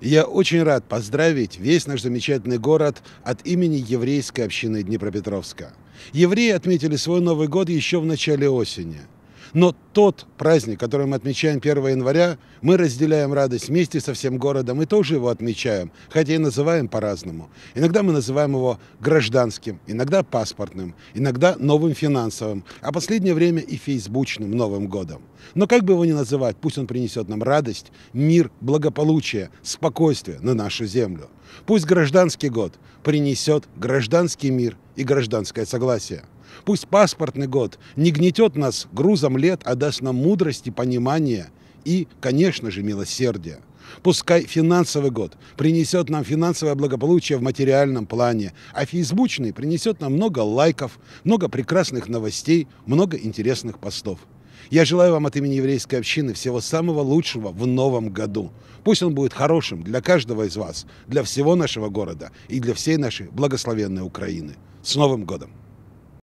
я очень рад поздравить весь наш замечательный город от имени еврейской общины Днепропетровска. Евреи отметили свой Новый год еще в начале осени – но тот праздник, который мы отмечаем 1 января, мы разделяем радость вместе со всем городом и тоже его отмечаем, хотя и называем по-разному. Иногда мы называем его гражданским, иногда паспортным, иногда новым финансовым, а последнее время и фейсбучным Новым годом. Но как бы его ни называть, пусть он принесет нам радость, мир, благополучие, спокойствие на нашу землю. Пусть гражданский год принесет гражданский мир и гражданское согласие. Пусть паспортный год не гнетет нас грузом лет, а даст нам мудрости, понимания и, конечно же, милосердия. Пускай финансовый год принесет нам финансовое благополучие в материальном плане, а фейсбучный принесет нам много лайков, много прекрасных новостей, много интересных постов. Я желаю вам от имени еврейской общины всего самого лучшего в новом году. Пусть он будет хорошим для каждого из вас, для всего нашего города и для всей нашей благословенной Украины. С Новым годом!